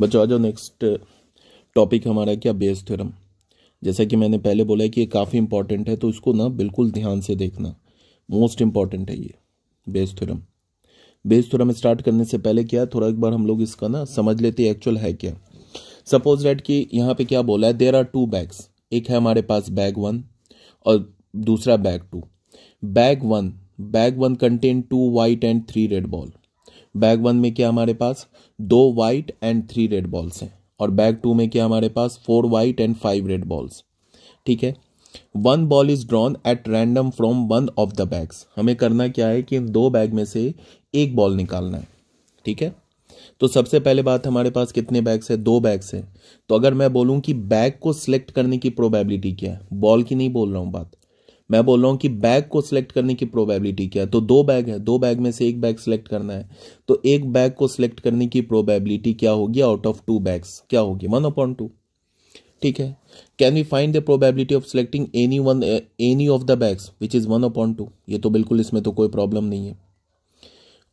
बच्चों आ जाओ next topic हमारा क्या बेस थ्योरम जैसा कि मैंने पहले बोला कि ये काफ़ी इंपॉर्टेंट है तो इसको ना बिल्कुल ध्यान से देखना मोस्ट इम्पॉर्टेंट है ये Bayes theorem Bayes theorem start करने से पहले क्या है थोड़ा एक बार हम लोग इसका ना समझ लेते एक्चुअल है क्या सपोज डैट कि यहाँ पे क्या बोला है देर आर टू बैग्स एक है हमारे पास बैग वन और दूसरा bag two bag one bag one contain two white and three red ball bag one में क्या हमारे पास दो white and three red balls हैं और बैग टू में क्या हमारे पास four white and five red balls ठीक है one ball is drawn at random from one of the bags हमें करना क्या है कि इन दो बैग में से एक बॉल निकालना है ठीक है तो सबसे पहले बात हमारे पास कितने बैग्स है दो बैग्स हैं तो अगर मैं बोलूं कि बैग को सिलेक्ट करने की प्रोबेबिलिटी क्या है बॉल की नहीं बोल रहा हूं बात मैं बोल रहा हूँ कि बैग को सिलेक्ट करने की प्रोबेबिलिटी क्या है तो दो बैग है दो बैग में से एक बैग सिलेक्ट करना है तो एक बैग को सिलेक्ट करने की प्रोबेबिलिटी क्या होगी आउट ऑफ टू बैग्स क्या होगी वन अपॉन टू ठीक है can we find the probability of selecting any one any of the bags which is one upon two ये तो बिल्कुल इसमें तो कोई प्रॉब्लम नहीं है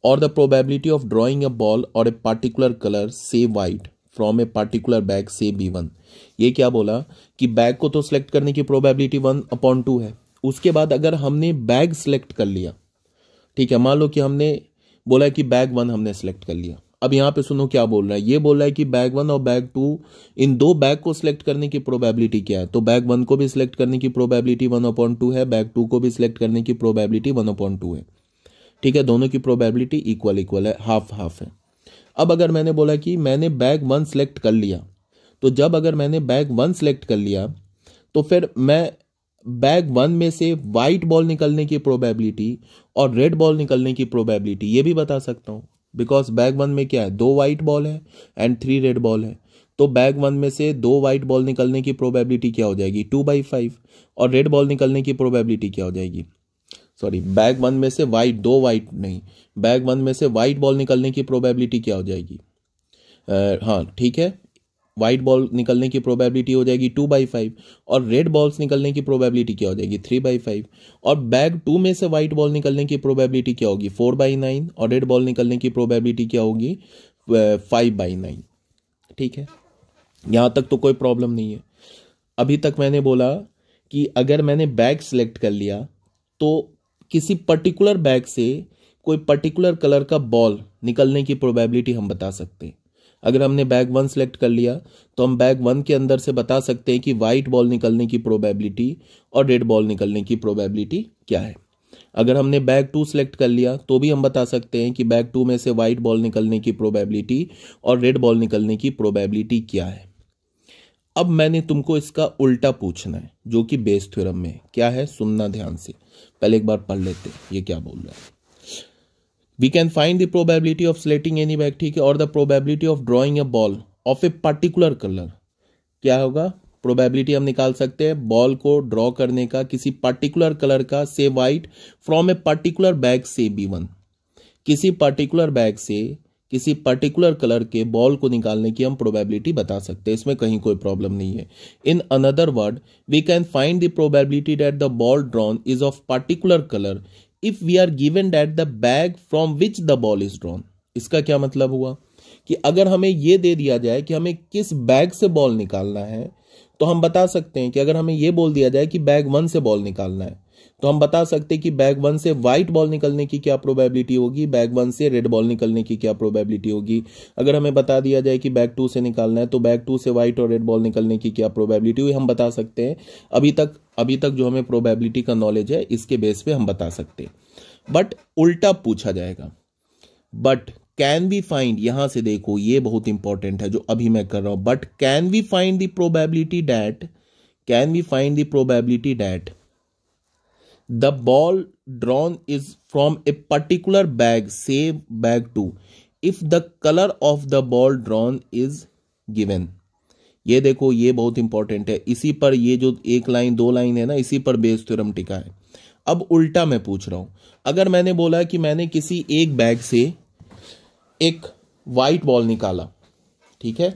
और the probability of drawing a ball और ए पार्टिकुलर कलर से white from a particular bag से बी वन ये क्या बोला कि बैग को तो सिलेक्ट करने की प्रोबेबिलिटी वन अपॉन टू है उसके बाद अगर हमने बैग सेलेक्ट कर लिया ठीक है मान लो कि हमने बोला है कि बैग वन हमने सेलेक्ट कर लिया अब यहां पे सुनो क्या बोल रहा है ये बोल रहा है कि बैग वन और बैग टू इन दो बैग को सिलेक्ट करने की प्रोबेबिलिटी क्या है तो बैग वन को भी सिलेक्ट करने की प्रोबेबिलिटी वन अपॉइंट टू है बैग टू को भी सिलेक्ट करने की प्रोबेबिलिटी वन अपॉइंट टू है ठीक है दोनों की प्रोबेबिलिटी इक्वल इक्वल है हाफ हाफ है अब अगर मैंने बोला कि मैंने बैग वन सेलेक्ट कर लिया तो जब अगर मैंने बैग वन सेलेक्ट कर लिया तो फिर मैं बैग वन में से वाइट बॉल निकलने की प्रोबेबिलिटी और रेड बॉल निकलने की प्रोबेबिलिटी ये भी बता सकता हूँ बिकॉज बैग वन में क्या है दो वाइट बॉल है एंड थ्री रेड बॉल है तो बैग वन में से दो वाइट बॉल निकलने की प्रोबेबिलिटी क्या हो जाएगी टू बाई फाइव और रेड बॉल निकलने की प्रोबेबिलिटी क्या हो जाएगी सॉरी बैग वन में से वाइट दो वाइट नहीं बैग वन में से वाइट बॉल निकलने की प्रोबेबिलिटी क्या हो जाएगी uh, हाँ ठीक है वाइट बॉल निकलने की प्रोबेबिलिटी हो जाएगी टू बाई फाइव और रेड बॉल्स निकलने की प्रोबेबिलिटी क्या हो जाएगी थ्री बाई फाइव और बैग टू में से वाइट बॉल निकलने की प्रोबेबिलिटी क्या होगी फोर बाई नाइन और रेड बॉल निकलने की प्रोबेबिलिटी क्या होगी फाइव बाई नाइन ठीक है यहाँ तक तो कोई प्रॉब्लम नहीं है अभी तक मैंने बोला कि अगर मैंने बैग सेलेक्ट कर लिया तो किसी पर्टिकुलर बैग से कोई पर्टिकुलर कलर का बॉल निकलने की प्रोबेबिलिटी हम बता सकते हैं अगर हमने बैग वन सेलेक्ट कर लिया तो हम बैग वन के अंदर से बता सकते हैं कि वाइट बॉल निकलने की प्रोबेबिलिटी और रेड बॉल निकलने की प्रोबेबिलिटी क्या है अगर हमने बैग टू सेलेक्ट कर लिया तो भी हम बता सकते हैं कि बैग टू में से वाइट बॉल निकलने की प्रोबेबिलिटी और रेड बॉल निकलने की प्रोबेबिलिटी क्या है अब मैंने तुमको इसका उल्टा पूछना है जो कि बेस थ्योरम में क्या है सुनना ध्यान से पहले एक बार पढ़ लेते हैं ये क्या बोल रहा है we can find the probability of selecting any bag ठीक है और the probability of drawing a ball of a particular colour क्या होगा प्रोबेबिलिटी हम निकाल सकते हैं बॉल को ड्रॉ करने का किसी पर्टिकुलर कलर का से white from a particular bag से बी वन किसी पर्टिकुलर बैग से किसी पर्टिकुलर कलर के बॉल को निकालने की हम प्रोबेबिलिटी बता सकते हैं इसमें कहीं कोई प्रॉब्लम नहीं है in another word we can find the probability that the ball drawn is of particular colour if we are given that the bag from which the ball is drawn इसका क्या मतलब हुआ कि अगर हमें यह दे दिया जाए कि हमें किस बैग से बॉल निकालना है तो हम बता सकते हैं कि अगर हमें यह बोल दिया जाए कि बैग वन से बॉल निकालना है तो हम बता सकते हैं कि बैग वन से व्हाइट बॉल निकलने की क्या प्रोबेबिलिटी होगी बैग वन से रेड बॉल निकलने की क्या प्रोबेबिलिटी होगी अगर हमें बता दिया जाए कि बैग टू से निकालना है तो बैग टू से व्हाइट और रेड बॉल निकलने की क्या प्रोबेबिलिटी हुई हम बता सकते हैं अभी तक अभी तक जो हमें प्रोबेबिलिटी का नॉलेज है इसके बेस पे हम बता सकते हैं बट उल्टा पूछा जाएगा बट कैन वी फाइंड यहां से देखो ये बहुत इंपॉर्टेंट है जो अभी मैं कर रहा हूं but can we find the probability that can we find the probability that the ball drawn is from a particular bag से bag two if the colour of the ball drawn is given ये देखो ये बहुत important है इसी पर ये जो एक लाइन दो लाइन है ना इसी पर बेस थ्योरम टिका है अब उल्टा मैं पूछ रहा हूं अगर मैंने बोला कि मैंने किसी एक बैग से एक वाइट बॉल निकाला ठीक है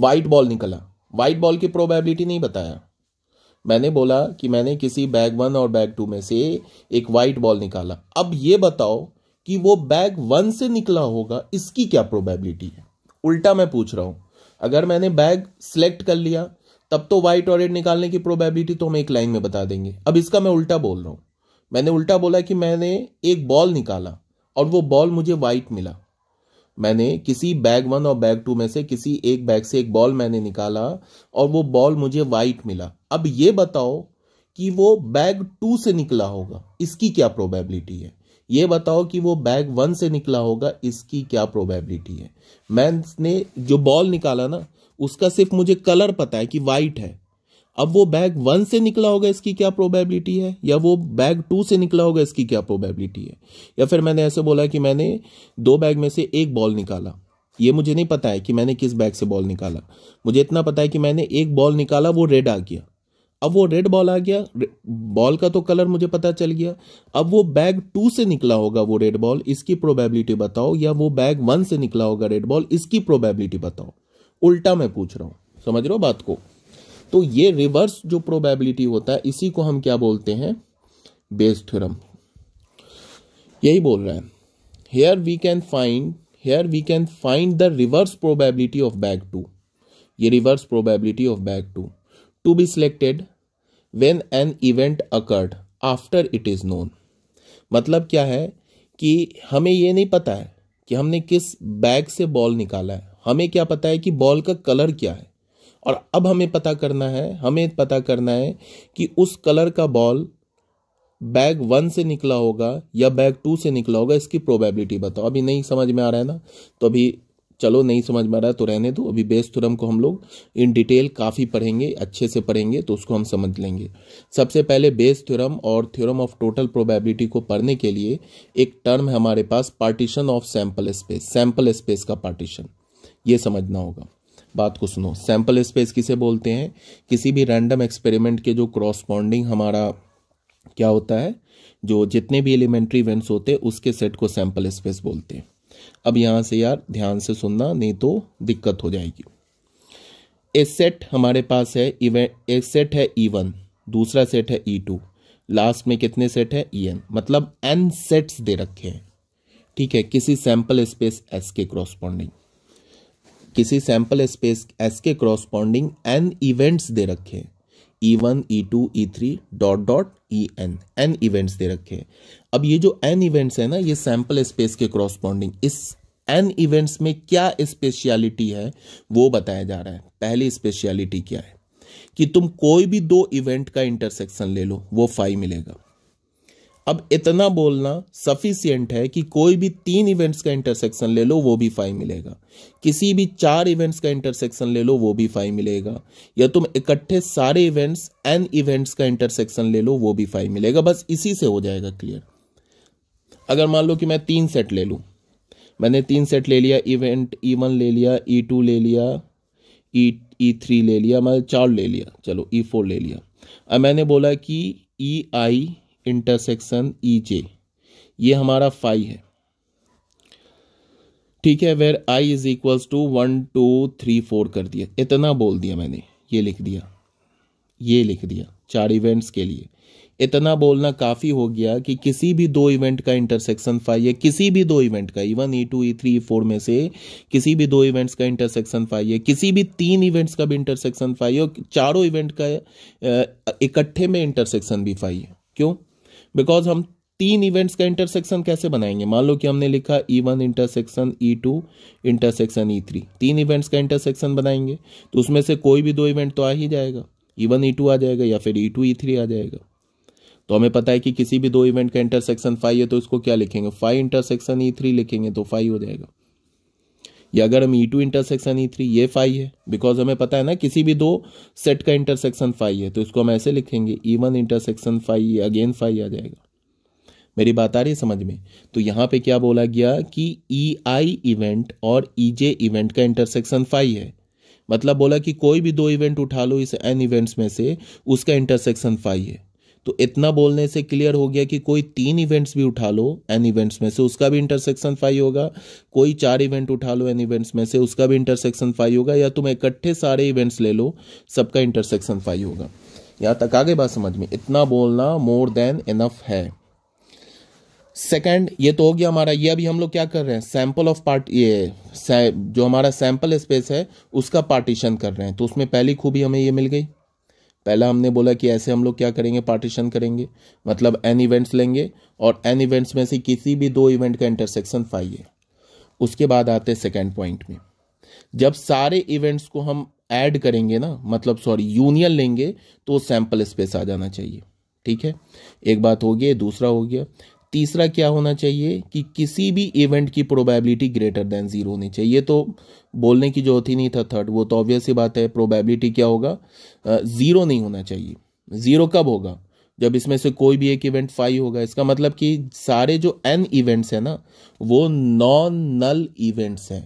वाइट बॉल निकला वाइट बॉल की प्रोबेबिलिटी नहीं बताया मैंने बोला कि मैंने किसी बैग वन और बैग टू में से एक वाइट बॉल निकाला अब ये बताओ कि वो बैग वन से निकला होगा इसकी क्या प्रोबेबिलिटी है उल्टा मैं पूछ रहा हूं अगर मैंने बैग सेलेक्ट कर लिया तब तो व्हाइट और रेड निकालने की प्रोबेबिलिटी तो हम एक लाइन में बता देंगे अब इसका मैं उल्टा बोल रहा हूं मैंने उल्टा बोला कि मैंने एक बॉल निकाला और वो बॉल मुझे व्हाइट मिला मैंने किसी बैग वन और बैग टू में से किसी एक बैग से एक बॉल मैंने निकाला और वो बॉल मुझे वाइट मिला अब ये बताओ कि वो बैग टू से निकला होगा इसकी क्या प्रोबेबिलिटी है ये बताओ कि वो बैग वन से निकला होगा इसकी क्या प्रोबेबिलिटी है मैंने जो बॉल निकाला ना उसका सिर्फ मुझे कलर पता है कि वाइट है अब वो बैग वन से निकला होगा इसकी क्या प्रोबेबिलिटी है या वो बैग टू से निकला होगा इसकी क्या प्रोबेबिलिटी है या फिर मैंने ऐसे बोला कि मैंने दो बैग में से एक बॉल निकाला ये मुझे नहीं पता है कि मैंने किस बैग से बॉल निकाला मुझे इतना पता है कि मैंने एक बॉल निकाला वो रेड आ गया अब वो रेड बॉल आ गया बॉल का तो कलर मुझे पता चल गया अब वो बैग टू से निकला होगा वो रेड बॉल इसकी प्रोबेबिलिटी बताओ या वो बैग वन से निकला होगा रेड बॉल इसकी प्रोबेबिलिटी बताओ उल्टा मैं पूछ रहा हूँ समझ रहे हो बात को तो ये रिवर्स जो प्रोबेबिलिटी होता है इसी को हम क्या बोलते हैं बेस थ्योरम यही बोल रहा है here we can find here we can find the reverse probability of bag two ये reverse probability of bag two to be selected when an event occurred after it is known मतलब क्या है कि हमें ये नहीं पता है कि हमने किस बैग से बॉल निकाला है हमें क्या पता है कि बॉल का कलर क्या है और अब हमें पता करना है हमें पता करना है कि उस कलर का बॉल बैग वन से निकला होगा या बैग टू से निकला होगा इसकी प्रोबेबिलिटी बताओ अभी नहीं समझ में आ रहा है ना तो अभी चलो नहीं समझ में आ रहा है तो रहने दो अभी बेस थ्योरम को हम लोग इन डिटेल काफ़ी पढ़ेंगे अच्छे से पढ़ेंगे तो उसको हम समझ लेंगे सबसे पहले बेस थ्योरम और थ्योरम ऑफ टोटल प्रोबेबिलिटी को पढ़ने के लिए एक टर्म है हमारे पास partition of sample space sample space का पार्टीशन ये समझना होगा बात को सुनो सैंपल स्पेस किसे बोलते हैं किसी भी रैंडम एक्सपेरिमेंट के जो क्रॉसपॉन्डिंग हमारा क्या होता है जो जितने भी एलिमेंट्री इवेंट्स होते हैं उसके सेट को सैंपल स्पेस बोलते हैं अब यहाँ से यार ध्यान से सुनना नहीं तो दिक्कत हो जाएगी ए सेट हमारे पास है इवेंट एक सेट है ई e वन दूसरा सेट है ई टू लास्ट में कितने सेट है ई एन मतलब एन सेट्स दे रखे हैं ठीक है किसी सैंपल स्पेस एस के क्रॉस्पॉन्डिंग किसी सैंपल स्पेस एस के क्रॉस्पॉन्डिंग एन इवेंट्स दे रखे E one E two E three dot dot E n n events दे रखे अब ये जो एन इवेंट्स है ना ये सैंपल स्पेस के क्रॉस्पॉन्डिंग इस एन इवेंट्स में क्या स्पेशलिटी है वो बताया जा रहा है पहली स्पेशलिटी क्या है कि तुम कोई भी दो इवेंट का इंटरसेक्शन ले लो वो फाइव मिलेगा अब इतना बोलना सफिशियंट है कि कोई भी तीन इवेंट्स का इंटरसेक्शन ले लो वो भी फाइव मिलेगा किसी भी चार इवेंट्स का इंटरसेक्शन ले लो वो भी फाइव मिलेगा या तुम इकट्ठे सारे इवेंट्स एन इवेंट्स का इंटरसेक्शन ले लो वो भी फाइव मिलेगा बस इसी से हो जाएगा क्लियर अगर मान लो कि मैं तीन सेट ले लूँ मैंने तीन सेट ले लिया इवेंट ई वन ले लिया ई e टू ले लिया ई ई थ्री ले लिया मैं चार ले लिया चलो ई e फोर ले लिया अब मैंने बोला कि ई e आई इंटरसेक्शन ई जे ये हमारा फाइव है ठीक है where i is equals to one two three four कर दिया इतना बोल दिया मैंने ये लिख दिया ये लिख दिया चार इवेंट्स के लिए इतना बोलना काफ़ी हो गया कि किसी भी दो इवेंट का इंटरसेक्शन फाइव है किसी भी दो इवेंट का E one E two E three four में से किसी भी दो इवेंट्स का इंटरसेक्शन फाइव है किसी भी तीन इवेंट्स का भी इंटरसेक्शन फाइव है चारों इवेंट का इकट्ठे में इंटरसेक्शन भी फाइव है क्यों बिकॉज हम तीन इवेंट्स का इंटरसेक्शन कैसे बनाएंगे मान लो कि हमने लिखा E one intersection E two intersection E three तीन इवेंट्स का इंटरसेक्शन बनाएंगे तो उसमें से कोई भी दो इवेंट तो आ ही जाएगा ई वन ई टू आ जाएगा या फिर ई टू ई थ्री आ जाएगा तो हमें पता है कि किसी भी दो इवेंट का इंटरसेक्शन फाइव है तो इसको क्या लिखेंगे फाइव इंटरसेक्शन ई थ्री लिखेंगे तो फाइव हो जाएगा या अगर हम E two intersection E three ये फाइव है बिकॉज हमें पता है ना किसी भी दो सेट का इंटरसेक्शन फाइव है तो इसको हम ऐसे लिखेंगे ई वन इंटरसेक्शन फाइव ये अगेन फाइव आ जाएगा मेरी बात आ रही है समझ में तो यहाँ पे क्या बोला गया कि ई आई इवेंट और ई जे इवेंट का इंटरसेक्शन फाइव है मतलब बोला कि कोई भी दो इवेंट उठा लो इस एन इवेंट्स में से उसका इंटरसेक्शन फाइव है तो इतना बोलने से क्लियर हो गया कि कोई तीन इवेंट्स भी उठा लो एन इवेंट्स में से उसका भी इंटरसेक्शन फाइव होगा कोई चार इवेंट उठा लो एन इवेंट्स में से उसका भी इंटरसेक्शन फाइव होगा या तुम इकट्ठे सारे इवेंट्स ले लो सबका इंटरसेक्शन फाइव होगा यहाँ तक आगे बात समझ में इतना बोलना मोर देन इनफ है सेकेंड ये तो हो गया हमारा ये अभी हम लोग क्या कर रहे हैं सैंपल ऑफ पार्ट ये जो हमारा सैंपल स्पेस है उसका पार्टीशन कर रहे हैं तो उसमें पहली खूबी हमें ये मिल गई पहला हमने बोला कि ऐसे हम लोग क्या करेंगे पार्टीशन करेंगे मतलब एन इवेंट्स लेंगे और एन इवेंट्स में से किसी भी दो इवेंट का इंटरसेक्शन फाइव है उसके बाद आते हैं सेकेंड पॉइंट में जब सारे इवेंट्स को हम ऐड करेंगे ना मतलब सॉरी यूनियन लेंगे तो सैंपल स्पेस आ जाना चाहिए ठीक है एक बात हो गया दूसरा हो गया तीसरा क्या होना चाहिए कि किसी भी इवेंट की प्रोबेबिलिटी ग्रेटर देन ज़ीरो होनी चाहिए तो बोलने की जरूरत ही नहीं था थर्ड वो तो ऑब्वियस ही बात है प्रोबेबिलिटी क्या होगा ज़ीरो नहीं होना चाहिए ज़ीरो कब होगा जब इसमें से कोई भी एक इवेंट फाइव होगा इसका मतलब कि सारे जो एन इवेंट्स हैं ना वो नॉन नल इवेंट्स हैं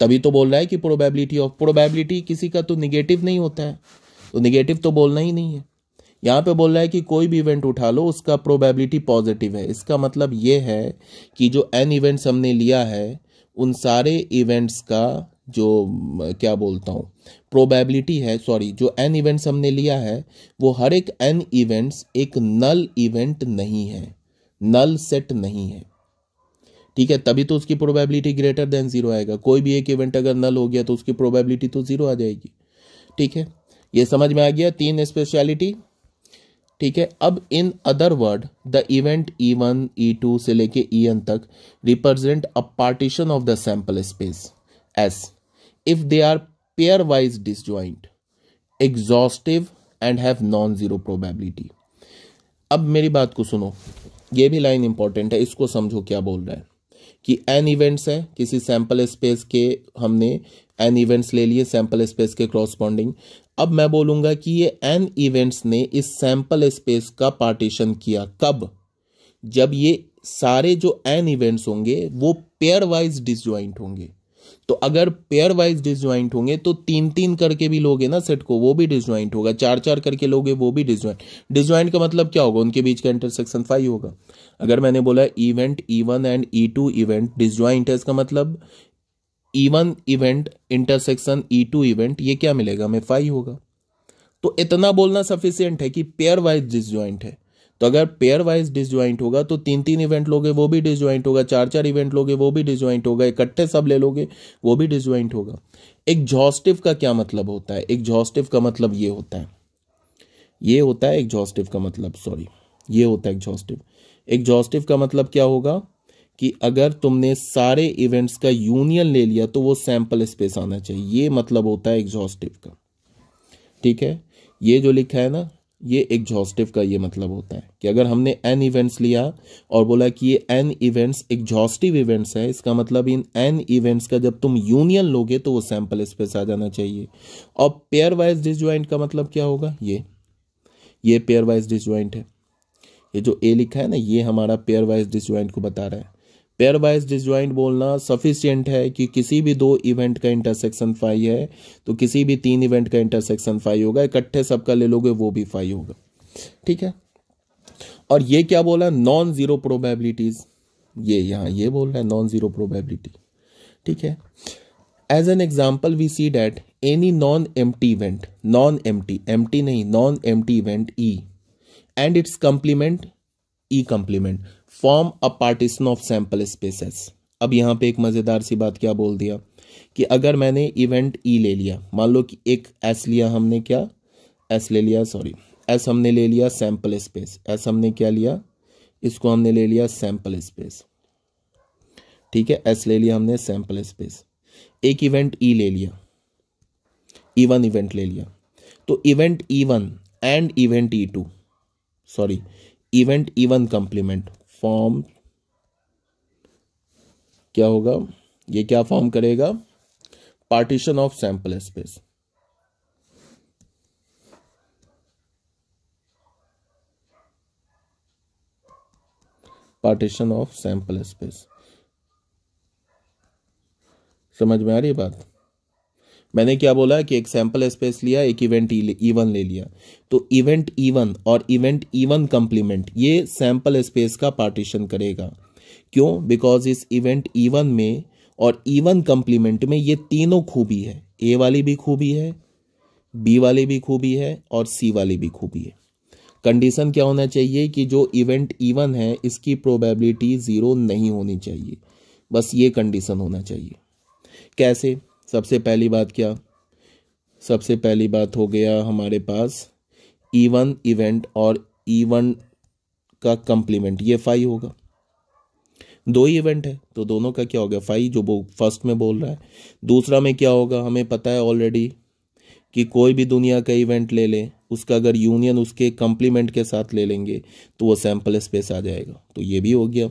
तभी तो बोल रहा है कि प्रोबेबिलिटी ऑफ प्रोबेबिलिटी किसी का तो निगेटिव नहीं होता है तो निगेटिव तो बोलना ही नहीं है यहाँ पे बोल रहा है कि कोई भी इवेंट उठा लो उसका प्रोबेबिलिटी पॉजिटिव है इसका मतलब ये है कि जो एन इवेंट्स हमने लिया है उन सारे इवेंट्स का जो क्या बोलता हूँ प्रोबेबिलिटी है सॉरी जो एन इवेंट्स हमने लिया है वो हर एक एन इवेंट्स एक नल इवेंट नहीं है नल सेट नहीं है ठीक है तभी तो उसकी प्रोबेबिलिटी ग्रेटर देन जीरो आएगा कोई भी एक इवेंट अगर नल हो गया तो उसकी प्रोबेबिलिटी तो जीरो आ जाएगी ठीक है ये समझ में आ गया तीन स्पेशलिटी ठीक है अब in other word the event E one E two से लेके ई e एन तक represent a partition of the sample space S if they are pair wise disjoint exhaustive and have non zero probability अब मेरी बात को सुनो ये भी लाइन इंपॉर्टेंट है इसको समझो क्या बोल रहा है कि एन इवेंट्स है किसी सैंपल स्पेस के हमने एन इवेंट्स ले लिए सैंपल स्पेस के क्रॉस्पॉन्डिंग अब मैं बोलूंगा कि ये एन इवेंट्स ने इस सैंपल स्पेस का पार्टीशन किया कब जब ये सारे जो एन इवेंट्स होंगे वो पेयर वाइज डिसज्वाइंट होंगे तो अगर पेयर वाइज डिसज्वाइंट होंगे तो तीन तीन करके भी लोगे ना सेट को वो भी डिसज्वाइंट होगा चार चार करके लोगे वो भी डिसज्वाइंट डिसज्वाइंट का मतलब क्या होगा उनके बीच का इंटरसेक्शन फाइव होगा अगर मैंने बोला event E one and E two event disjoint है इसका मतलब E one event intersection E two event ये क्या मिलेगा हमें फाइव होगा तो इतना बोलना सफिशियंट है कि पेयर वाइज डिसज्वाइंट है तो अगर पेयर वाइज डिसज्वाइंट होगा तो तीन तीन इवेंट लोगे वो भी डिसज्वाइंट होगा चार चार इवेंट लोगे वो भी डिसज्वाइंट होगा इकट्ठे सब ले लोगे वो भी डिसज्वाइंट होगा एक जॉस्टिव का क्या मतलब होता है एक जॉस्टिव का मतलब ये होता है ये होता है एक जॉस्टिव का मतलब सॉरी ये होता है एक जॉस्टिव एक जॉस्टिव का मतलब क्या होगा कि अगर तुमने सारे इवेंट्स का यूनियन ले लिया तो वो सैंपल स्पेस आना चाहिए ये मतलब होता है एग्जॉस्टिव का ठीक है ये जो लिखा है ना ये एग्जॉस्टिव का ये मतलब होता है कि अगर हमने एन इवेंट्स लिया और बोला कि ये एन इवेंट्स एग्जॉस्टिव इवेंट्स है इसका मतलब इन एन इवेंट्स का जब तुम यूनियन लोगे तो वो सैंपल स्पेस आ जाना चाहिए और पेयर वाइज डिस का मतलब क्या होगा ये ये पेयर वाइज डिस है ये जो ए लिखा है ना ये हमारा पेयर वाइज डिस को बता रहा है पेयर वाइज डिजॉइंट बोलना सफिशियंट है कि किसी भी दो इवेंट का इंटरसेक्शन फाइव है तो किसी भी तीन इवेंट का इंटरसेक्शन फाइव होगा इकट्ठे सबका ले लोगे वो भी फाइव होगा ठीक है और ये क्या बोला नॉन जीरो प्रोबेबिलिटीज ये यहाँ ये बोल रहा है नॉन जीरो प्रोबेबिलिटी ठीक है as an example we see that any non empty event non empty नहीं non empty event E and its complement E complement form a partition of sample spaces अब यहाँ पे एक मज़ेदार सी बात क्या बोल दिया कि अगर मैंने इवेंट ई e ले लिया मान लो कि एक एस लिया हमने क्या एस ले लिया सॉरी एस हमने ले लिया सैंपल स्पेस एस हमने क्या लिया इसको हमने ले लिया सैंपल स्पेस ठीक है एस ले लिया हमने सैंपल स्पेस एक इवेंट ई e ले लिया ई वन इवेंट ले लिया तो event E one and event E two sorry event E one complement form क्या होगा ये क्या फॉर्म करेगा partition of sample space partition of sample space समझ में आ रही बात मैंने क्या बोला कि एक सैम्पल स्पेस लिया एक इवेंट इवन e- ले लिया तो इवेंट इवन और इवेंट ईवन कंप्लीमेंट ये सैम्पल स्पेस का पार्टीशन करेगा क्यों बिकॉज इस इवेंट ईवन में और इवन कंप्लीमेंट में ये तीनों खूबी है ए वाली भी खूबी है बी वाली भी खूबी है और सी वाली भी खूबी है कंडीशन क्या होना चाहिए कि जो इवेंट ईवन है इसकी प्रोबेबिलिटी ज़ीरो नहीं होनी चाहिए बस ये कंडीशन होना चाहिए कैसे सबसे पहली बात क्या सबसे पहली बात हो गया हमारे पास ईवन e इवेंट और ईवन e का कंप्लीमेंट ये फाइव होगा दो ही इवेंट है तो दोनों का क्या हो गया फाइव जो वो फर्स्ट में बोल रहा है दूसरा में क्या होगा हमें पता है ऑलरेडी कि कोई भी दुनिया का इवेंट ले लें उसका अगर यूनियन उसके कंप्लीमेंट के साथ ले लेंगे तो वो सैम्पल स्पेस आ जाएगा तो ये भी हो गया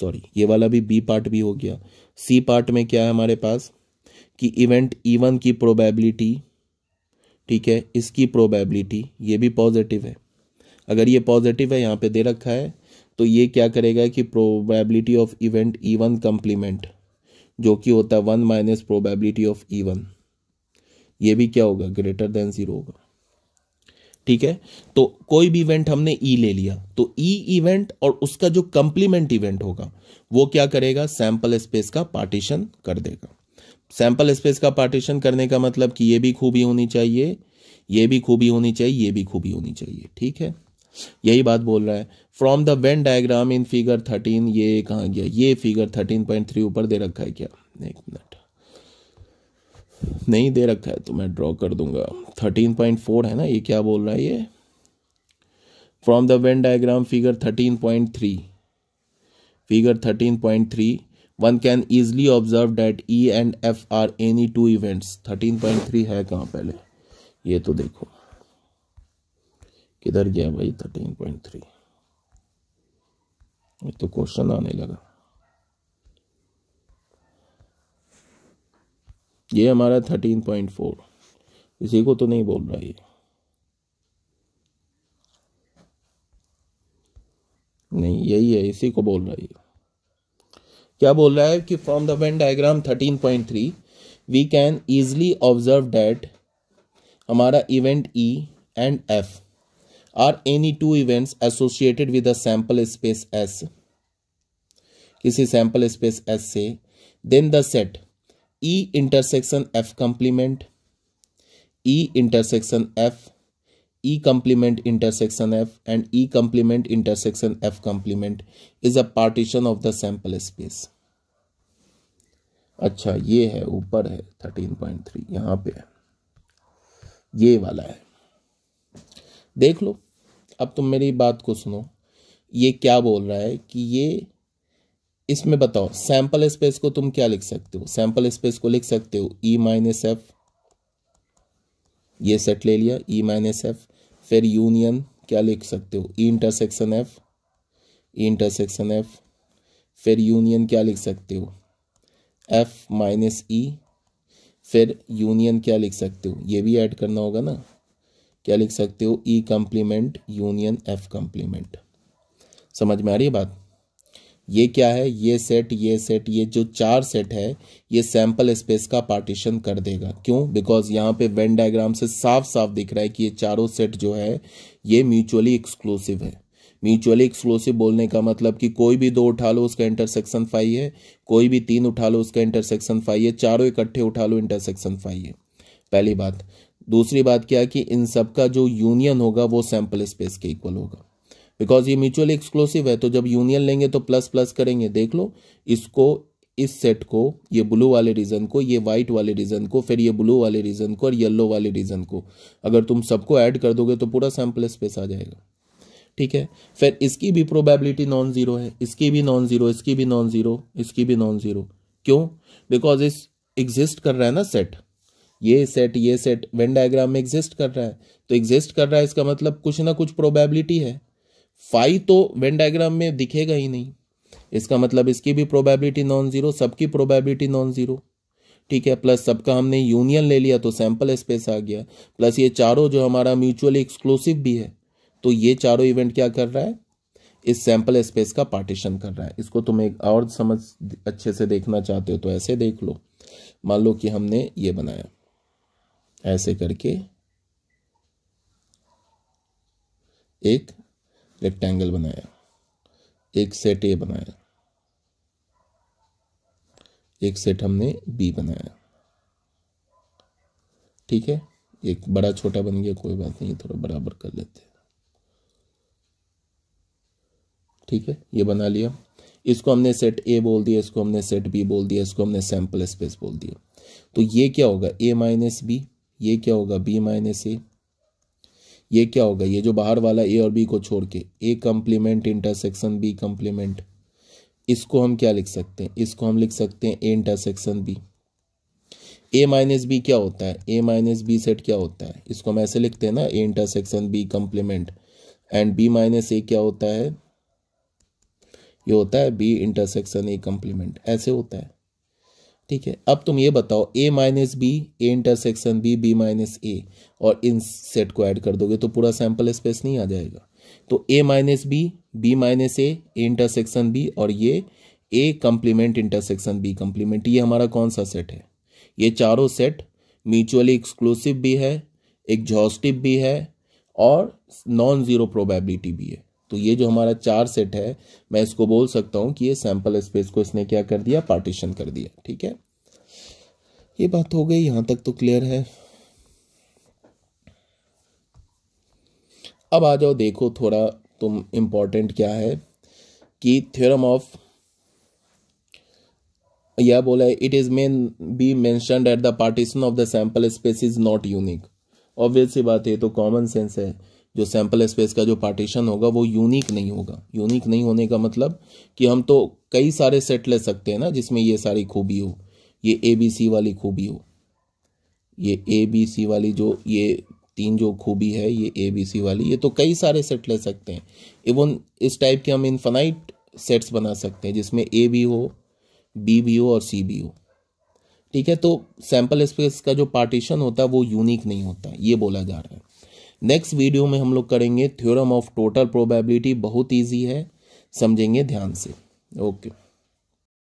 सॉरी ये वाला भी बी पार्ट भी हो गया सी पार्ट में क्या है हमारे पास कि इवेंट ईवन e की प्रोबेबिलिटी ठीक है इसकी प्रोबेबिलिटी ये भी पॉजिटिव है अगर ये पॉजिटिव है यहाँ पे दे रखा है तो ये क्या करेगा कि probability of event E one complement complement जो कि होता है one minus probability of E one ये भी क्या होगा ग्रेटर देन ज़ीरो होगा ठीक है तो कोई भी इवेंट हमने ई e ले लिया तो ई e इवेंट और उसका जो कंप्लीमेंट इवेंट होगा वो क्या करेगा सैंपल स्पेस का पार्टीशन कर देगा सैंपल स्पेस का पार्टीशन करने का मतलब कि ये भी खूबी होनी चाहिए ये भी खूबी होनी चाहिए ये भी खूबी होनी चाहिए ठीक है यही बात बोल रहा है from the Venn diagram in figure thirteen ये कहा गया ये फिगर थर्टीन पॉइंट थ्री ऊपर दे रखा है क्या एक मिनट नहीं दे रखा है तो मैं ड्रॉ कर दूंगा थर्टीन पॉइंट फोर है ना ये क्या बोल रहा है ये from the Venn diagram figure thirteen point three figure thirteen point three one can easily observe that E and F are any two events thirteen point three है कहाँ पहले ये तो देखो किधर गया भाई थर्टीन पॉइंट थ्री ये तो क्वेश्चन आने लगा ये हमारा थर्टीन पॉइंट फोर इसी को तो नहीं बोल रहा ये नहीं यही है इसी को बोल रहा है क्या बोल रहा है कि from the Venn diagram three we can easily observe that हमारा event E and F are any two events associated with a sample space S किसी सैंपल स्पेस एस से then the set E intersection F complement E intersection F E e complement intersection F and E complement intersection F complement is a partition of the sample space अच्छा ये है ऊपर है thirteen point three यहां पे है ये वाला है देख लो अब तुम मेरी बात को सुनो ये क्या बोल रहा है कि ये इसमें बताओ सैंपल स्पेस को तुम क्या लिख सकते हो सैंपल स्पेस को लिख सकते हो ई माइनस एफ ये सेट ले लिया ई माइनस एफ फिर यूनियन क्या लिख सकते हो E intersection F E intersection F फिर यूनियन क्या लिख सकते हो एफ माइनस ई फिर यूनियन क्या लिख सकते हो ये भी ऐड करना होगा ना क्या लिख सकते हो E complement union F complement समझ में आ रही है बात ये क्या है ये सेट ये सेट ये जो चार सेट है ये सैम्पल स्पेस का पार्टीशन कर देगा क्यों बिकॉज यहाँ पे वेन डायग्राम से साफ साफ दिख रहा है कि ये चारों सेट जो है ये म्यूचुअली एक्सक्लूसिव है म्यूचुअली एक्सक्लूसिव बोलने का मतलब कि कोई भी दो उठा लो उसका इंटरसेक्शन फाइव है कोई भी तीन उठा लो उसका इंटरसेक्शन फाइव है चारों इकट्ठे उठा लो इंटरसेक्शन फाइव है पहली बात दूसरी बात क्या कि इन सब का जो यूनियन होगा वो सैम्पल स्पेस के इक्वल होगा बिकॉज ये म्यूचुअली एक्सक्लूसिव है तो जब यूनियन लेंगे तो प्लस प्लस करेंगे देख लो इसको इस सेट को ये ब्लू वाले रीजन को ये व्हाइट वाले रीजन को फिर ये ब्लू वाले रीजन को और येलो वाले रीजन को अगर तुम सबको ऐड कर दोगे तो पूरा सैम्पल स्पेस आ जाएगा ठीक है फिर इसकी भी प्रोबेबिलिटी नॉन जीरो है इसकी भी नॉन जीरो इसकी भी नॉन जीरो इसकी भी नॉन जीरो क्यों बिकॉज इस एग्जिस्ट कर रहा है ना सेट ये सेट ये सेट वेन डायग्राम में एग्जिस्ट कर रहा है तो एग्जिस्ट कर रहा है इसका मतलब कुछ ना कुछ प्रोबेबिलिटी है फाइव तो वेन डायग्राम में दिखेगा ही नहीं इसका मतलब इसकी भी प्रोबेबिलिटी नॉन जीरो सबकी प्रोबेबिलिटी नॉन जीरो ठीक है प्लस सबका हमने यूनियन ले लिया तो सैंपल स्पेस आ गया प्लस ये चारों जो हमारा म्यूचुअली एक्सक्लूसिव भी है तो ये चारों इवेंट क्या कर रहा है इस सैंपल स्पेस का पार्टीशन कर रहा है इसको तुम एक और समझ अच्छे से देखना चाहते हो तो ऐसे देख लो मान लो कि हमने ये बनाया ऐसे करके एक रेक्टेंगल बनाया एक सेट ए बनाया एक सेट हमने बी बनाया ठीक है एक बड़ा छोटा बन गया कोई बात नहीं थोड़ा बराबर कर लेते हैं ठीक है ये बना लिया इसको हमने सेट ए बोल दिया इसको हमने सेट बी बोल दिया इसको हमने सैम्पल स्पेस बोल दिया तो ये क्या होगा ए माइनस बी ये क्या होगा बी माइनस ए ये क्या होगा ये जो बाहर वाला ए और बी को छोड़ के A complement intersection B complement इसको हम क्या लिख सकते हैं इसको हम लिख सकते हैं A intersection B A minus B क्या होता है ए माइनस बी सेट क्या होता है इसको हम ऐसे लिखते हैं ना A intersection B complement and B minus A क्या होता है ये होता है बी इंटरसेक्शन ए कम्प्लीमेंट ऐसे होता है ठीक है अब तुम ये बताओ A minus B A intersection B B minus A और इन सेट को ऐड कर दोगे तो पूरा सैम्पल स्पेस नहीं आ जाएगा तो A minus B B minus A A intersection B और ये A complement intersection B complement ये हमारा कौन सा सेट है ये चारों सेट म्यूचुअली एक्सक्लूसिव भी है एग्जॉस्टिव भी है और नॉन ज़ीरो प्रोबेबिलिटी भी है तो ये जो हमारा चार सेट है मैं इसको बोल सकता हूँ कि ये सैम्पल स्पेस को इसने क्या कर दिया पार्टीशन कर दिया ठीक है ये बात हो गई यहाँ तक तो क्लियर है अब आ जाओ देखो थोड़ा तुम इंपॉर्टेंट क्या है कि थ्योरम ऑफ यह बोला है it is main be mentioned at the partition of the sample space is not unique obvious सी बात है तो कॉमन सेंस है जो सैंपल स्पेस का जो पार्टीशन होगा वो यूनिक नहीं होगा यूनिक नहीं होने का मतलब कि हम तो कई सारे सेट ले सकते हैं ना जिसमें ये सारी खूबी हो ये ए बी सी वाली खूबी हो ये ए बी सी वाली जो ये तीन जो खूबी है ये ए बी सी वाली ये तो कई सारे सेट ले सकते हैं इवन इस टाइप के हम इन्फानाइट सेट्स बना सकते हैं जिसमें ए भी हो बी भी हो और सी भी हो ठीक है तो सैम्पल स्पेस का जो पार्टीशन होता है वो यूनिक नहीं होता ये बोला जा रहा है नेक्स्ट वीडियो में हम लोग करेंगे थ्योरम ऑफ टोटल प्रोबेबिलिटी बहुत ईजी है समझेंगे ध्यान से ओके